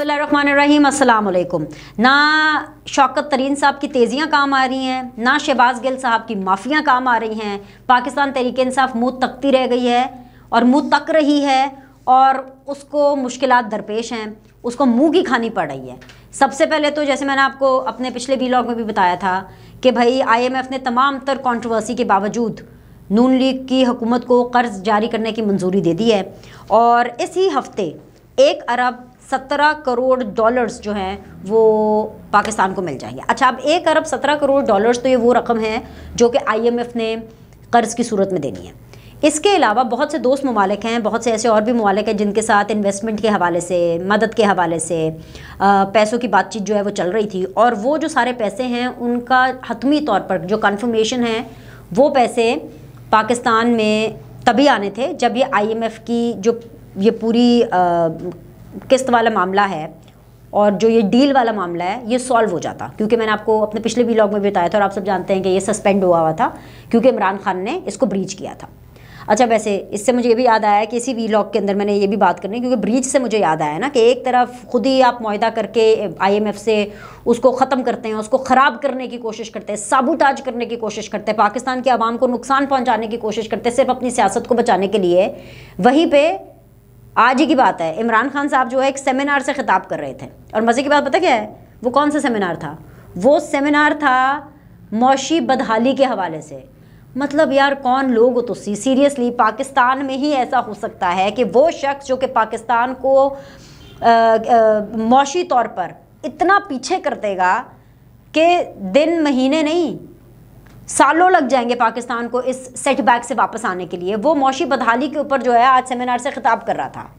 अल्लाम ना शौकत तरीन साहब की तेज़ियाँ काम आ रही हैं ना शहबाज गिल साहब की माफ़ियाँ काम आ रही हैं पाकिस्तान तहरीक इंसाफ मुँह तकती रह गई है और मुँह तक रही है और उसको मुश्किल दरपेश हैं उसको मुँह की खानी पड़ रही है सबसे पहले तो जैसे मैंने आपको अपने पिछले वीलॉग में भी बताया था कि भाई एफ ने तमाम तर कॉन्ट्रोवर्सी के बावजूद नून लीग की हुकूमत को कर्ज जारी करने की मंजूरी दे दी है और इसी हफ्ते एक अरब सत्रह करोड़ डॉलर्स जो हैं वो पाकिस्तान को मिल जाएंगे अच्छा अब एक अरब सत्रह करोड़ डॉलर्स तो ये वो रकम है जो कि आईएमएफ ने कर्ज की सूरत में देनी है इसके अलावा बहुत से दोस्त ममालिक हैं बहुत से ऐसे और भी ममालिक हैं जिनके साथ इन्वेस्टमेंट के हवाले से मदद के हवाले से आ, पैसों की बातचीत जो है वो चल रही थी और वो जो सारे पैसे हैं उनका हतमी तौर पर जो कन्फर्मेशन है वो पैसे पाकिस्तान में तभी आने थे जब ये आईएमएफ की जो ये पूरी किस्त वाला मामला है और जो ये डील वाला मामला है ये सॉल्व हो जाता क्योंकि मैंने आपको अपने पिछले ब्लॉग में बताया था और आप सब जानते हैं कि ये सस्पेंड हुआ हुआ था क्योंकि इमरान खान ने इसको ब्रीच किया था अच्छा वैसे इससे मुझे ये भी याद आया कि इसी वी के अंदर मैंने ये भी बात करनी क्योंकि ब्रिज से मुझे याद आया ना कि एक तरफ खुद ही आप माहा करके आई से उसको ख़त्म करते हैं उसको ख़राब करने की कोशिश करते हैं साबुताज करने की कोशिश करते हैं पाकिस्तान की आवाम को नुकसान पहुँचाने की कोशिश करते सिर्फ अपनी सियासत को बचाने के लिए वहीं पर आज ही की बात है इमरान खान साहब जो है एक सेमिनार से खिताब कर रहे थे और मज़े की बात पता क्या है वो कौन सा सेमिनार था वो सेमिनार था मौशी बदहाली के हवाले से मतलब यार कौन लोग हो तो सी सीरियसली पाकिस्तान में ही ऐसा हो सकता है कि वो शख्स जो कि पाकिस्तान को मौशी तौर पर इतना पीछे कर देगा कि दिन महीने नहीं सालों लग जाएंगे पाकिस्तान को इस सेटबैक से वापस आने के लिए वो मौशी बदहाली के ऊपर जो है आज सेमिनार से खिताब कर रहा था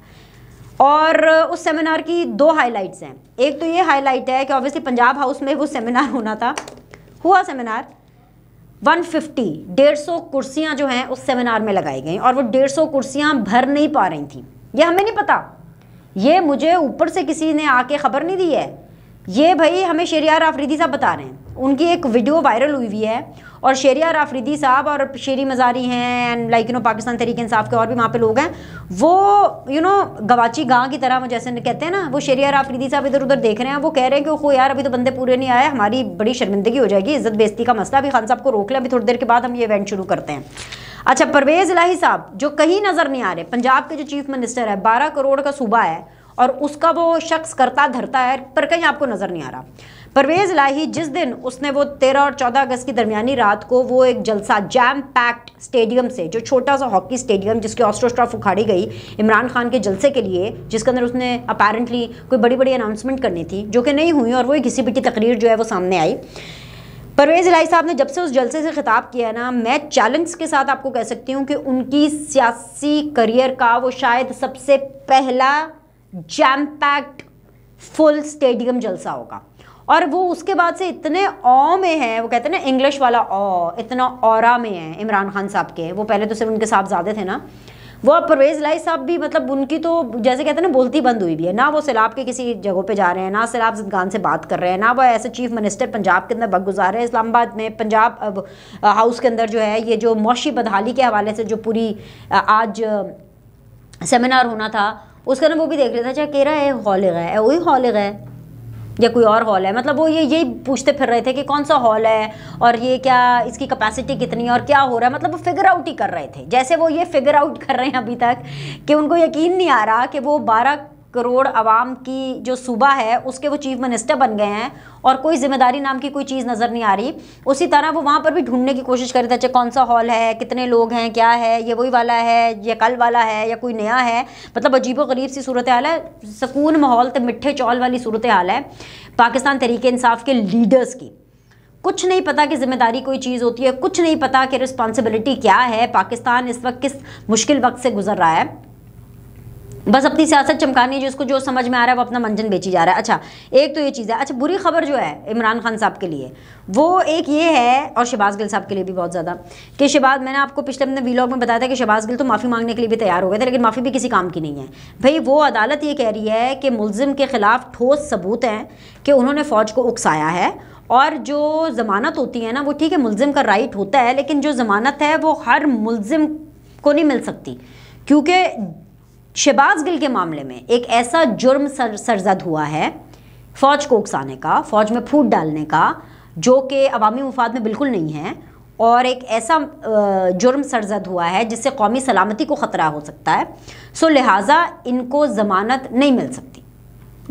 और उस सेमिनार की दो हाइलाइट्स हैं एक तो ये हाईलाइट है कि ऑब्वियसली पंजाब हाउस में वो सेमिनार होना था हुआ सेमिनार 150 डेढ़ सौ कुर्सियाँ जो हैं उस सेमिनार में लगाई गई और वो डेढ़ सौ कुर्सियाँ भर नहीं पा रही थी ये हमें नहीं पता ये मुझे ऊपर से किसी ने आके ख़बर नहीं दी है ये भाई हमें शेरियार आफरीदी साहब बता रहे हैं उनकी एक वीडियो वायरल हुई हुई है और शेरिया राफरीदी साहब और शेरी मजारी हैं and like you know Pakistan Tehreek Insaf के और भी वहाँ पे लोग हैं वो यू you नो know, गवाची गांव की तरह जैसे कहते हैं ना वो शेरिया राफरीदी साहब इधर उधर देख रहे हैं वो कह रहे हैं कि खो यार अभी तो बंदे पूरे नहीं आए हमारी बड़ी शर्मिंदगी हो जाएगी इज्जत बेजती का मसला अभी खान साहब को रोक लें अभी थोड़ी देर के बाद हम ये इवेंट शुरू करते हैं अच्छा परवेज़ इलाही साहब जो कहीं नज़र नहीं आ रहे पंजाब के जो चीफ मिनिस्टर है बारह करोड़ का सूबा है और उसका वो शख्स करता धरता है पर कहीं आपको नज़र नहीं आ रहा परवेज़ लाही जिस दिन उसने वो तेरह और चौदह अगस्त की दरमियानी रात को वो एक जलसा जैम पैक्ड स्टेडियम से जो छोटा सा हॉकी स्टेडियम जिसके ऑस्ट्रोस्ट्राफ उखाड़ी गई इमरान खान के जलसे के लिए जिसके अंदर उसने अपेरेंटली कोई बड़ी बड़ी अनाउंसमेंट करनी थी जो कि नहीं हुई और वो एक घिसी पिटी तकरीर जो है वो सामने आई परवेज़ इलाही साहब ने जब से उस जलसे से ख़िताब किया है ना मैं चैलेंज के साथ आपको कह सकती हूँ कि उनकी सियासी करियर का वो शायद सबसे पहला जैम पैक्ड फुल स्टेडियम जलसा होगा और वो उसके बाद से इतने ओ में है वो कहते हैं ना इंग्लिश वाला ओ इतना और में है इमरान खान साहब के वो पहले तो सिर्फ उनके साहब ज्यादा थे ना वो अब परवेज़ लाई साहब भी मतलब उनकी तो जैसे कहते हैं ना बोलती बंद हुई भी है ना वो सैलाब के किसी जगह पे जा रहे हैं ना सैलाब जिदगान से बात कर रहे हैं ना वो ऐसे चीफ मिनिस्टर पंजाब के अंदर बग गुजार रहे हैं इस्लामाबाद में पंजाब अब हाउस के अंदर जो है ये जो मौशी बदहाली के हवाले से जो पूरी आज सेमिनार होना था उसका ना वो भी देख लेता चाहे कह रहा है हॉल है वही हॉल है या कोई और हॉल है मतलब वो ये यही पूछते फिर रहे थे कि कौन सा हॉल है और ये क्या इसकी कैपेसिटी कितनी है और क्या हो रहा है मतलब वो फिगर आउट ही कर रहे थे जैसे वो ये फिगर आउट कर रहे हैं अभी तक कि उनको यकीन नहीं आ रहा कि वो बारह करोड़ आवाम की जो सूबा है उसके वो चीफ मिनिस्टर बन गए हैं और कोई जिम्मेदारी नाम की कोई चीज़ नज़र नहीं आ रही उसी तरह वो वहाँ पर भी ढूंढने की कोशिश कर रहे थे अच्छे कौन सा हॉल है कितने लोग हैं क्या है ये वही वाला है या कल वाला है या कोई नया है मतलब अजीब गरीब सी सूरत हाल है सकून माहौल तो मिठ्ठे चौल वाली सूरत हाल है पाकिस्तान तरीके इंसाफ के लीडर्स की कुछ नहीं पता कि जिम्मेदारी कोई चीज़ होती है कुछ नहीं पता कि रिस्पॉन्सिबिलिटी क्या है पाकिस्तान इस वक्त किस मुश्किल वक्त से गुजर रहा है बस अपनी सियासत चमकानी है जिसको जो समझ में आ रहा है वो अपना मंजन बेची जा रहा है अच्छा एक तो ये चीज़ है अच्छा बुरी खबर जो है इमरान खान साहब के लिए वो एक ये है और शहबाज गिल साहब के लिए भी बहुत ज़्यादा कि शहबाज मैंने आपको पिछले अपने वीलॉग में बताया था कि शहबाज गिल तो माफ़ी मांगने के लिए भी तैयार हो गए थे लेकिन माफ़ी भी किसी काम की नहीं है भाई वो अदालत ये कह रही है कि मुलजिम के ख़िलाफ़ ठोस सबूत हैं कि उन्होंने फ़ौज को उकसाया है और जो ज़मानत होती है ना वो ठीक है मुलजिम का राइट होता है लेकिन जो ज़मानत है वो हर मुलजिम को नहीं मिल सकती क्योंकि शहबाज गिल के मामले में एक ऐसा जुर्म सर, सरजद हुआ है फौज को उकसाने का फौज में फूट डालने का जो कि अवामी मफाद में बिल्कुल नहीं है और एक ऐसा जुर्म सरजद हुआ है जिससे कौमी सलामती को ख़तरा हो सकता है सो लिहाजा इनको ज़मानत नहीं मिल सकती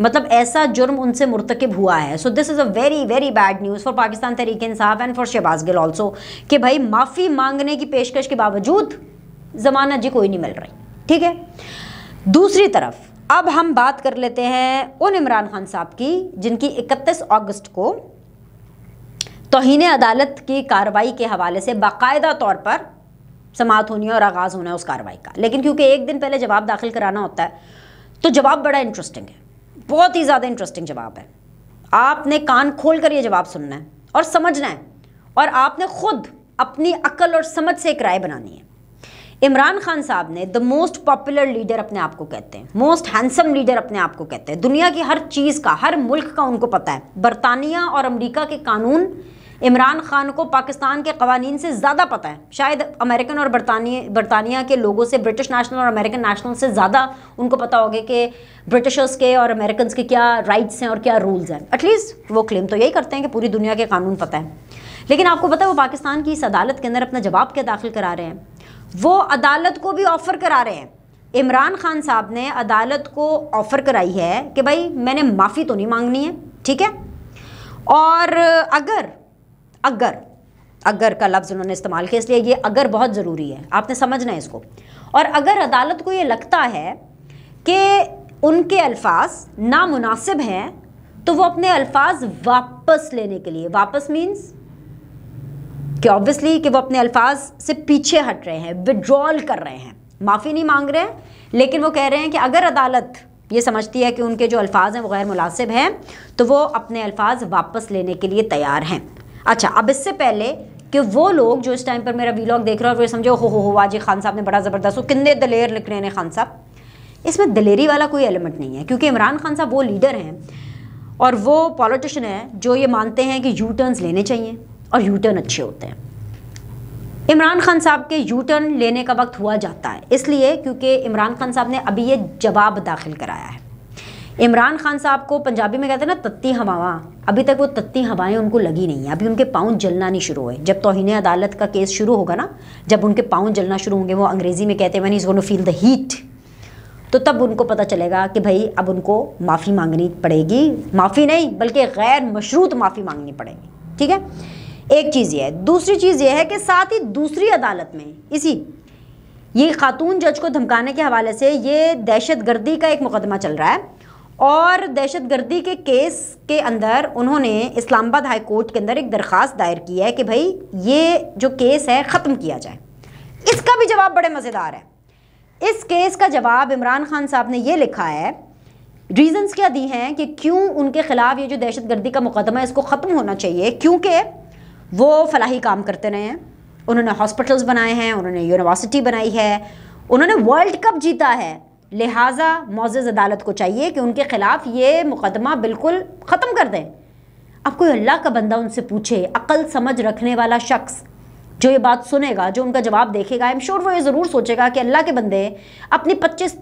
मतलब ऐसा जुर्म उनसे मुरतकब हुआ है so this is a very very bad news for Pakistan Tehreek Insaf and for Shahbaz Gill also कि भाई माफ़ी मांगने की पेशकश के बावजूद ज़मानत जी कोई नहीं मिल रही ठीक है दूसरी तरफ अब हम बात कर लेते हैं उन इमरान खान साहब की जिनकी 31 अगस्त को तोहन अदालत की कार्रवाई के हवाले से बाकायदा तौर पर समाप्त होनी है और आगाज़ होना है उस कार्रवाई का लेकिन क्योंकि एक दिन पहले जवाब दाखिल कराना होता है तो जवाब बड़ा इंटरेस्टिंग है बहुत ही ज़्यादा इंटरेस्टिंग जवाब है आपने कान खोल कर ये जवाब सुनना है और समझना है और आपने खुद अपनी अकल और समझ से एक राय बनानी है इमरान खान साहब ने द मोस्ट पॉपुलर लीडर अपने आप को कहते हैं मोस्ट हैंडसम लीडर अपने आप को कहते हैं दुनिया की हर चीज़ का हर मुल्क का उनको पता है बरतानिया और अमरीका के कानून इमरान खान को पाकिस्तान के कवानीन से ज़्यादा पता है शायद अमेरिकन और बरतानिया बरतानिया के लोगों से ब्रिटिश नेशनल और अमेरिकन नेशनल से ज़्यादा उनको पता होगा कि ब्रिटिशर्स के और अमेरिकन के क्या राइट्स हैं और क्या रूल्स हैं एटलीस्ट वो क्लेम तो यही करते हैं कि पूरी दुनिया के कानून पता है लेकिन आपको पता है वो पाकिस्तान की इस अदालत के अंदर अपना जवाब क्या दाखिल करा रहे हैं वो अदालत को भी ऑफ़र करा रहे हैं इमरान खान साहब ने अदालत को ऑफ़र कराई है कि भाई मैंने माफ़ी तो नहीं मांगनी है ठीक है और अगर अगर अगर का लफ्ज़ उन्होंने इस्तेमाल किया इसलिए ये अगर बहुत ज़रूरी है आपने समझना है इसको और अगर अदालत को ये लगता है कि उनके अल्फाज नामुनासिब हैं तो वो अपने अल्फाज वापस लेने के लिए वापस मीन्स कि ऑब्वियसली कि वो अपने अल्फाज से पीछे हट रहे हैं विड्रॉल कर रहे हैं माफ़ी नहीं मांग रहे हैं लेकिन वो कह रहे हैं कि अगर अदालत ये समझती है कि उनके जो अल्फाज हैं वो गैर मुनासिब हैं तो वो अपने अल्फाज वापस लेने के लिए तैयार हैं अच्छा अब इससे पहले कि वो लोग जो इस टाइम पर मेरा वीलॉग देख रहे हो और फिर समझो हो हो हो वाजी खान साहब ने बड़ा ज़बरदस्त हो कितने दलेर लिख रहे हैं खान साहब इसमें दलेरी वाला कोई एलिमेंट नहीं है क्योंकि इमरान खान साहब वो लीडर हैं और वो पॉलिटिशन हैं जो ये मानते हैं कि यू टर्न्स लेने चाहिए और यू टर्न अच्छे होते हैं इमरान खान साहब के यू टर्न लेने का वक्त हुआ जाता है इसलिए क्योंकि इमरान खान साहब ने अभी ये जवाब दाखिल कराया है इमरान खान साहब को पंजाबी में कहते हैं ना तत्ती हवावा अभी तक वो तत्ती हवाएं उनको लगी नहीं है अभी उनके पाँव जलना नहीं शुरू हुए जब तोहन अदालत का केस शुरू होगा ना जब उनके पाँव जलना शुरू होंगे वो अंग्रेज़ी में कहते हैं man is gonna feel the heat तो तब उनको पता चलेगा कि भाई अब उनको माफ़ी मांगनी पड़ेगी माफ़ी नहीं बल्कि गैर मशरूत माफ़ी मांगनी पड़ेगी ठीक है एक चीज़ यह है दूसरी चीज़ यह है कि साथ ही दूसरी अदालत में इसी ये खातून जज को धमकाने के हवाले से ये दहशत गर्दी का एक मुकदमा चल रहा है और दहशत गर्दी के केस के अंदर उन्होंने इस्लामाबाद हाई कोर्ट के अंदर एक दरख्वास्त दायर की है कि भाई ये जो केस है ख़त्म किया जाए इसका भी जवाब बड़े मज़ेदार है इस केस का जवाब इमरान खान साहब ने ये लिखा है रीज़न्स क्या दी हैं कि क्यों उनके ख़िलाफ़ ये जो दहशत गर्दी का मुकदमा है इसको ख़त्म होना चाहिए क्योंकि वो फलाही काम करते रहे हैं उन्होंने हॉस्पिटल्स बनाए हैं उन्होंने यूनिवर्सिटी बनाई है उन्होंने वर्ल्ड कप जीता है लिहाजा मोज़ अदालत को चाहिए कि उनके ख़िलाफ़ ये मुकदमा बिल्कुल ख़त्म कर दें अब कोई अल्लाह का बंदा उनसे पूछे अकल समझ रखने वाला शख्स जो ये बात सुनेगा जो उनका जवाब देखेगा आई एम श्योर वो ये ज़रूर सोचेगा कि अल्लाह के बंदे अपनी पच्चीस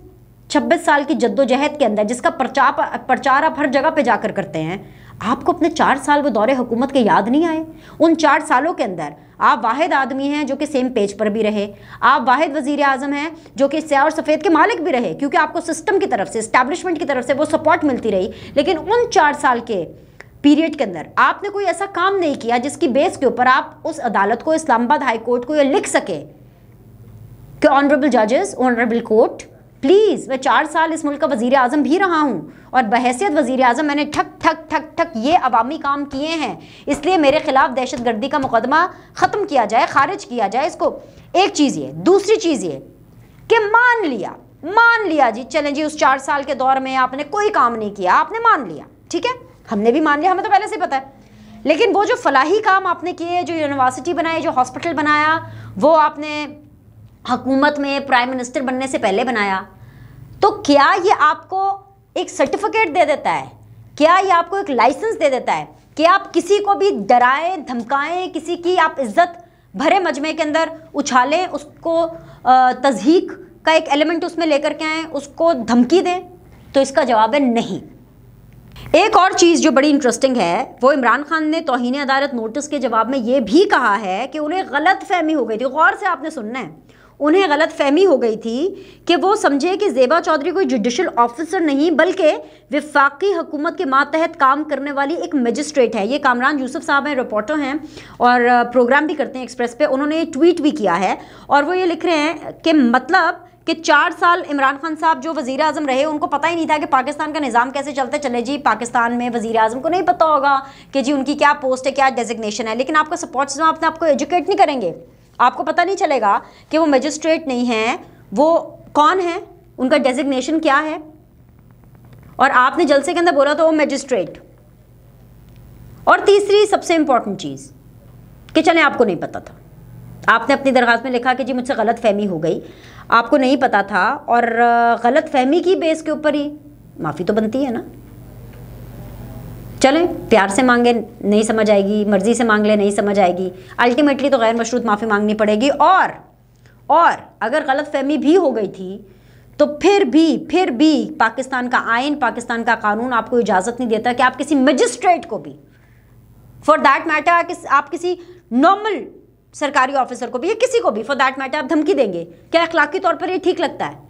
छब्बीस साल की जद्दोजहद के अंदर जिसका प्रचार प्रचार आप हर जगह पे जाकर करते हैं आपको अपने चार साल वो दौरे हुकूमत के याद नहीं आए उन चार सालों के अंदर आप वाहिद आदमी हैं जो कि सेम पेज पर भी रहे आप वाहिद वजीर अजम हैं जो कि स्या और सफ़ेद के मालिक भी रहे क्योंकि आपको सिस्टम की तरफ से इस्टेब्लिशमेंट की तरफ से वो सपोर्ट मिलती रही लेकिन उन चार साल के पीरियड के अंदर आपने कोई ऐसा काम नहीं किया जिसकी बेस के ऊपर आप उस अदालत को इस्लामाबाद हाई कोर्ट को ये लिख सके कि ऑनरेबल जजेस ऑनरेबल कोर्ट प्लीज़ मैं चार साल इस मुल्क का वज़ी अजम भी रहा हूँ और बहसीत वज़ी अजम मैंने ठक ठक ठक ठक ये अवामी काम किए हैं इसलिए मेरे ख़िलाफ़ दहशत गर्दी का मुकदमा ख़त्म किया जाए खारिज किया जाए इसको एक चीज़ ये दूसरी चीज़ ये कि मान लिया मान लिया जी चलें जी उस चार साल के दौर में आपने कोई काम नहीं किया आपने मान लिया ठीक है हमने भी मान लिया हमें तो पहले से पता है लेकिन वो जो फलाही काम आपने किए जो यूनिवर्सिटी बनाई जो हॉस्पिटल बनाया वो आपने हकूमत में प्राइम मिनिस्टर बनने से पहले बनाया तो क्या ये आपको एक सर्टिफिकेट दे देता है क्या ये आपको एक लाइसेंस दे देता है कि आप किसी को भी डराएं धमकाएं किसी की आप इज्जत भरे मजमे के अंदर उछालें उसको तजहीक का एक एलिमेंट उसमें लेकर के आएँ उसको धमकी दें तो इसका जवाब है नहीं एक और चीज़ जो बड़ी इंटरेस्टिंग है वो इमरान खान ने तोहनी अदालत नोटिस के जवाब में ये भी कहा है कि उन्हें गलत फहमी हो गई थी गौर से आपने सुनना है उन्हें गलत फहमी हो गई थी कि वो समझे कि जेबा चौधरी कोई जुडिशल ऑफिसर नहीं बल्कि विफाकी हुकूमत के मातहत काम करने वाली एक मजिस्ट्रेट है ये कामरान यूसुफ साहब हैं रिपोर्टर हैं और प्रोग्राम भी करते हैं एक्सप्रेस पे उन्होंने ट्वीट भी किया है और वो ये लिख रहे हैं कि मतलब कि चार साल इमरान खान साहब जो वज़ी अजम रहे उनको पता ही नहीं था कि पाकिस्तान का निज़ाम कैसे चलता चले जी पाकिस्तान में वज़ी अजम को नहीं पता होगा कि जी उनकी क्या पोस्ट है क्या डेजिग्नेशन है लेकिन आपका सपोर्ट सिस्टम आपने आपको एजुकेट नहीं करेंगे आपको पता नहीं चलेगा कि वो मजिस्ट्रेट नहीं है वो कौन है उनका डेजिग्नेशन क्या है और आपने जलसे के अंदर बोला तो वो मजिस्ट्रेट और तीसरी सबसे इंपॉर्टेंट चीज़ कि चले आपको नहीं पता था आपने अपनी दरख्वास्त में लिखा कि जी मुझसे गलत फहमी हो गई आपको नहीं पता था और गलत फहमी की बेस के ऊपर ही माफ़ी तो बनती है ना चलें प्यार से मांगे नहीं समझ आएगी मर्जी से मांग ले नहीं समझ आएगी अल्टीमेटली तो गैर मशरूत माफ़ी मांगनी पड़ेगी और और अगर गलत फहमी भी हो गई थी तो फिर भी फिर भी पाकिस्तान का आयन पाकिस्तान का कानून आपको इजाज़त नहीं देता कि आप किसी मजिस्ट्रेट को भी फॉर दैट मैटर किस आप किसी नॉर्मल सरकारी ऑफिसर को भी या किसी को भी फॉर दैट मैटर आप धमकी देंगे क्या अखलाकी तौर पर ये ठीक लगता है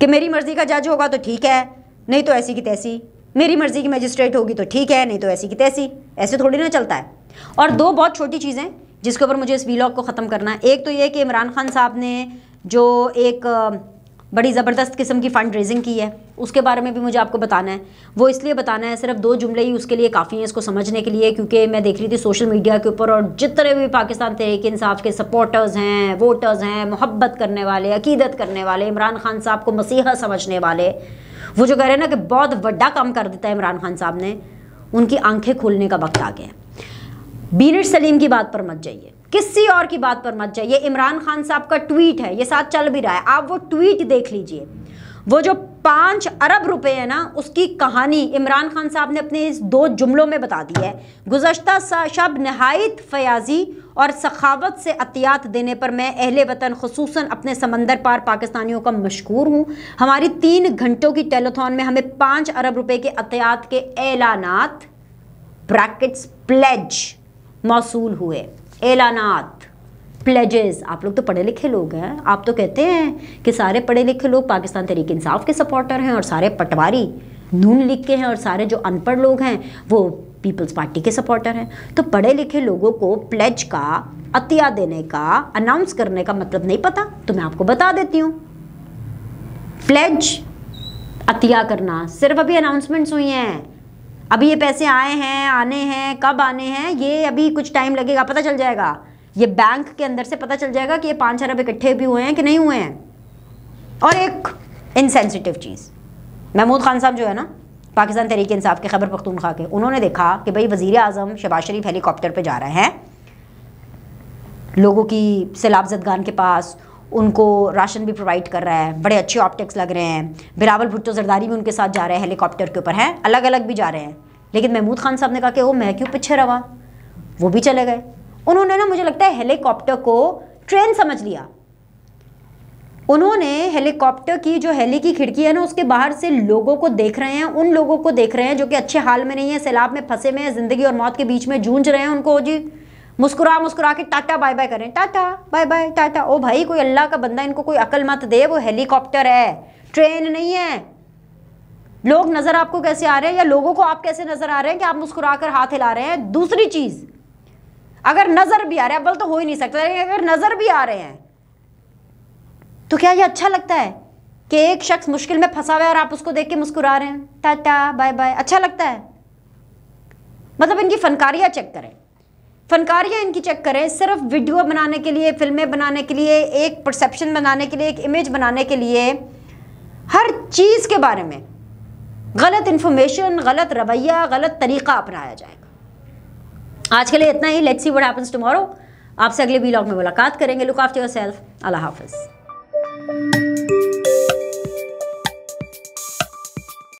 कि मेरी मर्ज़ी का जज होगा तो ठीक है नहीं तो ऐसी की तैसी मेरी मर्ज़ी की मजिस्ट्रेट होगी तो ठीक है नहीं तो ऐसी की तैसी ऐसे थोड़ी ना चलता है और दो बहुत छोटी चीज़ें जिसके ऊपर मुझे इस वीलॉग को ख़त्म करना है एक तो ये कि इमरान खान साहब ने जो एक बड़ी ज़बरदस्त किस्म की फ़ंड रेजिंग की है उसके बारे में भी मुझे आपको बताना है वो इसलिए बताना है सिर्फ दो जुमले ही उसके लिए काफ़ी हैं इसको समझने के लिए क्योंकि मैं देख रही थी सोशल मीडिया के ऊपर और जितने भी पाकिस्तान तहरीक इंसाफ के सपोर्टर्स हैं वोटर्स हैं मोहब्बत करने वाले अकीदत करने वाले इमरान खान साहब को मसीहा समझने वाले वो जो कह रहे हैं ना कि बहुत व्डा काम कर देता है इमरान खान साहब ने उनकी आंखें खोलने का वक्त आ गया बीनट सलीम की बात पर मत जाइए किसी और की बात पर मत जाइए इमरान खान साहब का ट्वीट है ये साथ चल भी रहा है आप वो ट्वीट देख लीजिए वो जो पांच अरब रुपए है ना उसकी कहानी इमरान खान साहब ने अपने इस दो जुमलों में बता दी है गुजशत शब नहायत फयाजी और सखावत से अतियात देने पर मैं अहल वतन खसूस अपने समंदर पार पाकिस्तानियों का मशहूर हूँ हमारी तीन घंटों की टेलीथान में हमें पाँच अरब रुपए के अतियात के एलानात ब्रैकेट्स प्लेज मौसू हुए एलानात प्लेजेस आप लोग तो पढ़े लिखे लोग हैं आप तो कहते हैं कि सारे पढ़े लिखे लोग पाकिस्तान तरीके इंसाफ के सपोर्टर हैं और सारे पटवारी नून लिख के हैं और सारे जो अनपढ़ लोग हैं वो पीपल्स पार्टी के सपोर्टर हैं तो पढ़े लिखे लोगों को प्लेज का अतिया देने का अनाउंस करने का मतलब नहीं पता तो मैं आपको बता देती हूँ प्लेज अतिया करना सिर्फ अभी अनाउंसमेंट्स हुई हैं अभी ये पैसे आए हैं आने हैं कब आने हैं ये अभी कुछ टाइम लगेगा पता चल जाएगा ये बैंक के अंदर से पता चल जाएगा कि ये पाँच अरब इकट्ठे भी हुए हैं कि नहीं हुए हैं और एक इनसेंसिटिव चीज़ महमूद खान साहब जो है ना पाकिस्तान तरीके इंसाफ के खबर पख्तूनखा के उन्होंने देखा कि भाई वज़ी अजम शबाज शरीफ हेलीकॉप्टर पर जा रहे हैं लोगों की सैलाब जदगान के पास उनको राशन भी प्रोवाइड कर रहा है बड़े अच्छे ऑप्टिक्स लग रहे हैं बिरावल भुट्टो जरदारी भी उनके साथ जा रहे हैं हेलीकॉप्टर के ऊपर हैं अलग अलग भी जा रहे हैं लेकिन महमूद खान साहब ने कहा कि वो मैं क्यों पीछे रहा वो भी चले गए उन्होंने ना मुझे लगता है हेलीकॉप्टर को ट्रेन समझ लिया उन्होंने हेलीकॉप्टर की जो हेली की खिड़की है ना उसके बाहर से लोगों को देख रहे हैं उन लोगों को देख रहे हैं जो कि अच्छे हाल में नहीं है सैलाब में फंसे हुए हैं जिंदगी और मौत के बीच में जूझ रहे हैं उनको जी मुस्कुरा मुस्कुरा के टाटा बाय बाय करें टाटा बाय बाय टाटा ओ भाई कोई अल्लाह का बंदा इनको कोई अकल मत दे वो हेलीकॉप्टर है ट्रेन नहीं है लोग नज़र आपको कैसे आ रहे हैं या लोगों को आप कैसे नज़र आ रहे हैं कि आप मुस्कुरा कर हाथ हिला रहे हैं दूसरी चीज़ अगर नज़र भी आ रहा है बल तो हो ही नहीं सकता अगर नज़र भी आ रहे हैं तो क्या ये अच्छा लगता है कि एक शख्स मुश्किल में फंसा हुआ है और आप उसको देख के मुस्कुरा रहे हैं टाटा बाय बाय अच्छा लगता है मतलब इनकी फनकारियां चेक करें फनकारियाँ इनकी चेक करें सिर्फ वीडियो बनाने के लिए फिल्में बनाने के लिए एक परसेप्शन बनाने के लिए एक इमेज बनाने के लिए हर चीज़ के बारे में गलत इन्फॉर्मेशन गलत रवैया गलत तरीका अपनाया जाएगा आज के लिए इतना ही let's see what happens tomorrow आपसे अगले वीलॉग में मुलाकात करेंगे लुक आफ्टर योर सेल्फ अल्लाह हाफिज़